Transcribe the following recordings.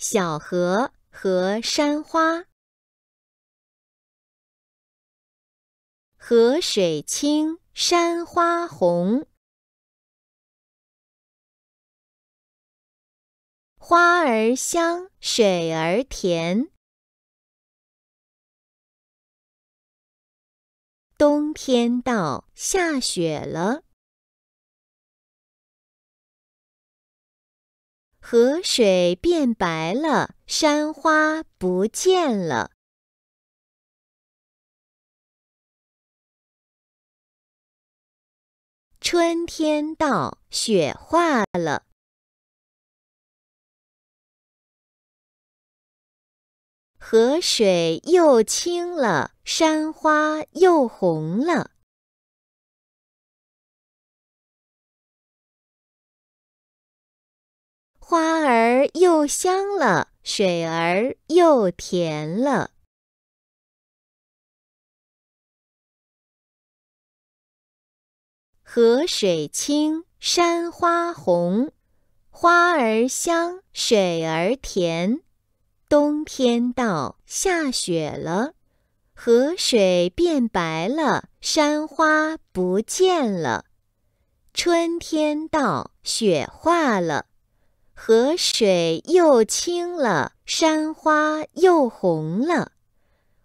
小河和山花，河水清，山花红，花儿香，水儿甜。冬天到，下雪了。河水变白了，山花不见了。春天到，雪化了，河水又清了，山花又红了。花儿又香了，水儿又甜了。河水清，山花红，花儿香，水儿甜。冬天到，下雪了，河水变白了，山花不见了。春天到，雪化了。河水又清了，山花又红了，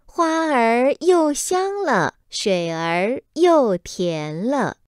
花儿又香了，水儿又甜了。